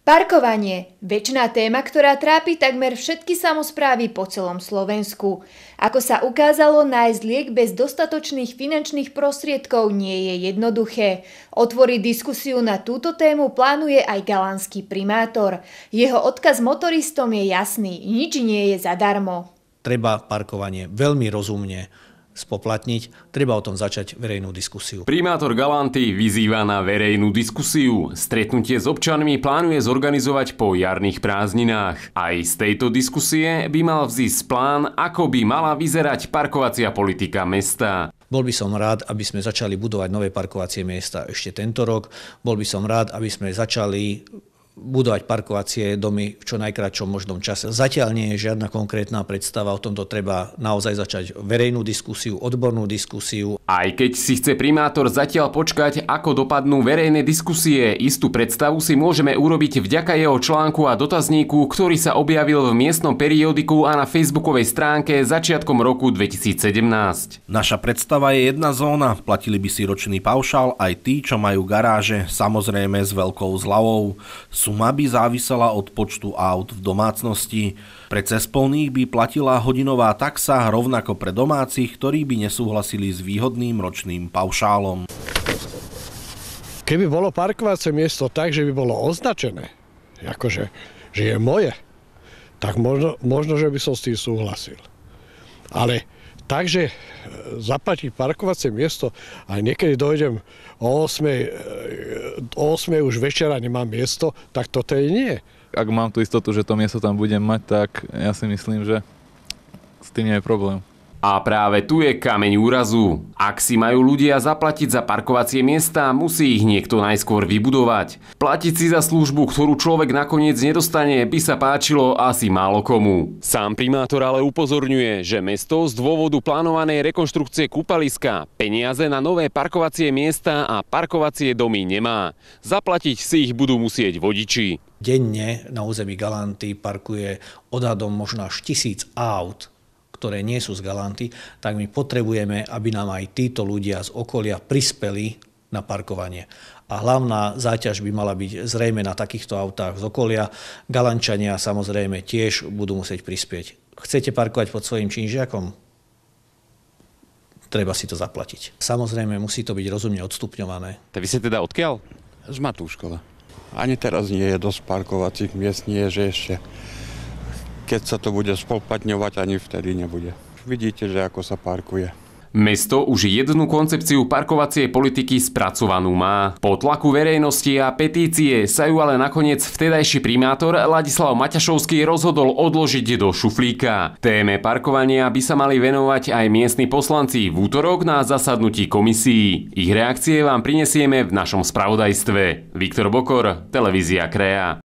Parkovanie – väčšiná téma, ktorá trápi takmer všetky samozprávy po celom Slovensku. Ako sa ukázalo, nájsť liek bez dostatočných finančných prostriedkov nie je jednoduché. Otvoriť diskusiu na túto tému plánuje aj galánsky primátor. Jeho odkaz motoristom je jasný – nič nie je zadarmo. Treba parkovanie veľmi rozumne spoplatniť, treba o tom začať verejnú diskusiu. Primátor Galanty vyzýva na verejnú diskusiu. Stretnutie s občanmi plánuje zorganizovať po jarných prázdninách. Aj z tejto diskusie by mal vzísť plán, ako by mala vyzerať parkovacia politika mesta. Bol by som rád, aby sme začali budovať nové parkovacie miesta ešte tento rok. Bol by som rád, aby sme začali budovať parkovacie domy v čo najkračom možnom čase. Zatiaľ nie je žiadna konkrétna predstava, o tomto treba naozaj začať verejnú diskusiu, odbornú diskusiu. Aj keď si chce primátor zatiaľ počkať, ako dopadnú verejné diskusie, istú predstavu si môžeme urobiť vďaka jeho článku a dotazníku, ktorý sa objavil v miestnom periodiku a na facebookovej stránke začiatkom roku 2017. Naša predstava je jedna zóna, platili by si ročný paušál aj tí, čo majú garáže, samozrejme s veľkou zľavou. Suma by závisela od počtu aut v domácnosti. Pre cespolných by platila hodinová taxa rovnako pre domácich, ktorí by nesúhlasili s výhodným ročným paušálom. Keby bolo parkovacie miesto tak, že by bolo označené, akože, že je moje, tak možno, možno že by som s tým súhlasil. Ale Takže e, zaplatiť parkovacie miesto a niekedy dojdem o 8, e, o 8 už večera nemám miesto, tak toto je nie. Ak mám tú istotu, že to miesto tam budem mať, tak ja si myslím, že s tým nie je problém. A práve tu je kameň úrazu. Ak si majú ľudia zaplatiť za parkovacie miesta, musí ich niekto najskôr vybudovať. Platiť si za službu, ktorú človek nakoniec nedostane, by sa páčilo asi málo komu. Sám primátor ale upozorňuje, že mesto z dôvodu plánovanej rekonštrukcie kúpaliska peniaze na nové parkovacie miesta a parkovacie domy nemá. Zaplatiť si ich budú musieť vodiči. Denne na území Galanty parkuje odhadom možno až tisíc aut ktoré nie sú z Galanty, tak my potrebujeme, aby nám aj títo ľudia z okolia prispeli na parkovanie. A hlavná záťaž by mala byť zrejme na takýchto autách z okolia. Galančania samozrejme tiež budú musieť prispieť. Chcete parkovať pod svojim činžiakom? Treba si to zaplatiť. Samozrejme, musí to byť rozumne odstupňované. Tak vy ste teda odkiaľ? Z Matúškova. Ani teraz nie je dosť parkovacích miest, nie je, že ešte keď sa to bude spolpatňovať, ani vtedy nebude. Vidíte, že ako sa parkuje. Mesto už jednu koncepciu parkovacie politiky spracovanú má. Po tlaku verejnosti a petície sa ju ale nakoniec vtedajší primátor Ladislav Maťašovský rozhodol odložiť do šuflíka. Téme parkovania by sa mali venovať aj miestni poslanci v útorok na zasadnutí komisí. Ich reakcie vám prinesieme v našom spravodajstve. Viktor Bokor, Televízia Krea.